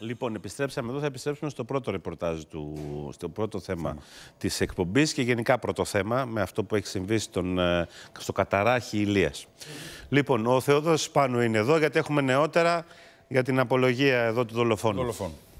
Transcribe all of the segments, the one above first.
Λοιπόν, επιστρέψαμε εδώ. Θα επιστρέψουμε στο πρώτο ρεπορτάζ του, στο πρώτο θέμα της εκπομπής και γενικά πρώτο θέμα με αυτό που έχει συμβεί στον, ε, στο καταράχι ηλίας. Λοιπόν, ο Θεόδο πάνω είναι εδώ γιατί έχουμε νεότερα για την απολογία εδώ του δολοφόνου.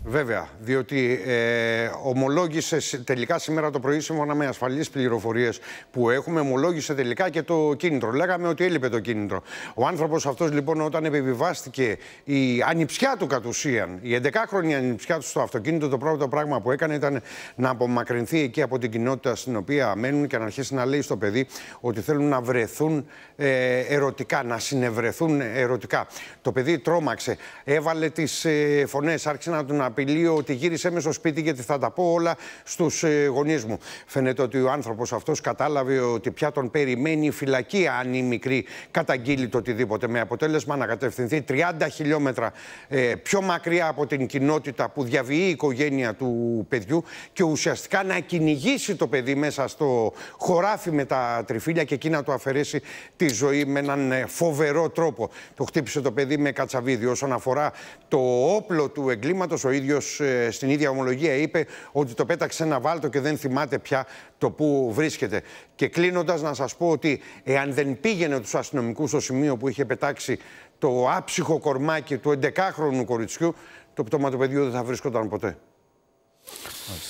Βέβαια, διότι ε, ομολόγησε τελικά σήμερα το πρωί, σύμφωνα με ασφαλείς πληροφορίες που έχουμε, ομολόγησε τελικά και το κίνητρο. Λέγαμε ότι έλειπε το κίνητρο. Ο άνθρωπος αυτός, λοιπόν, όταν επιβιβάστηκε η ανιψιά του κατ' ουσίαν, η 11χρονη ανιψιά του στο αυτοκίνητο, το πρώτο πράγμα που έκανε ήταν να απομακρυνθεί εκεί από την κοινότητα στην οποία μένουν και να αρχίσει να λέει στο παιδί ότι θέλουν να βρεθούν ε, ερωτικά, να συνευρεθούν ερωτικά. Το παιδί τρόμαξε, έβαλε τις ε, φωνές, άρχισε να τον απειλεί ότι γύρισε μες στο σπίτι γιατί θα τα πω όλα στους ε, γονείς μου. Φαίνεται ότι ο άνθρωπος αυτός κατάλαβε ότι πια τον περιμένει η φυλακή αν η μικρή καταγγείλει το οτιδήποτε. Με αποτέλεσμα να κατευθυνθεί 30 χιλιόμετρα ε, πιο μακριά από την κοινότητα που διαβιεί η οικογένεια του παιδιού και ουσιαστικά να κυνηγήσει το παιδί μέσα στο χωράφι με τα τριφύλια και εκεί να του αφαιρέσει τη ζωή με έναν ε, φοβερό τρόπο. Το χτύπησε το παιδί με κατσαβίδι. Όσον αφορά το όπλο του εγκλήματος, ο ίδιος ε, στην ίδια ομολογία είπε ότι το πέταξε ένα βάλτο και δεν θυμάται πια το που βρίσκεται. Και κλείνοντας, να σας πω ότι εάν δεν πήγαινε τους αστυνομικούς στο σημείο που είχε πετάξει το άψυχο κορμάκι του 11χρονου κοριτσιού, το πτώμα του παιδιού δεν θα βρίσκονταν ποτέ.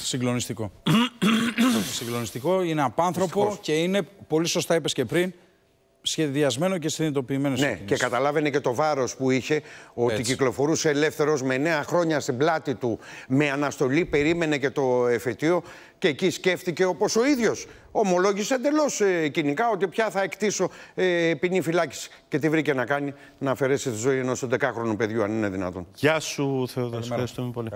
Συγκλονιστικό. Συγκλονιστικό. Είναι απάνθρωπο και είναι πολύ σωστά είπες και πριν σχεδιασμένο και συνειδητοποιημένο. Ναι, και καταλάβαινε και το βάρος που είχε ότι Έτσι. κυκλοφορούσε ελεύθερος με 9 χρόνια στην πλάτη του. Με αναστολή περίμενε και το εφετείο και εκεί σκέφτηκε όπως ο ίδιος. Ομολόγησε εντελώς ε, κοινικά ότι πια θα εκτίσω ε, ποινή φυλάκιση. Και τι βρήκε να κάνει, να αφαιρέσει τη ζωή ενός 11χρονου παιδιού, αν είναι δυνατόν. Γεια σου, Θεοδόση. Ευχαριστούμε πολύ.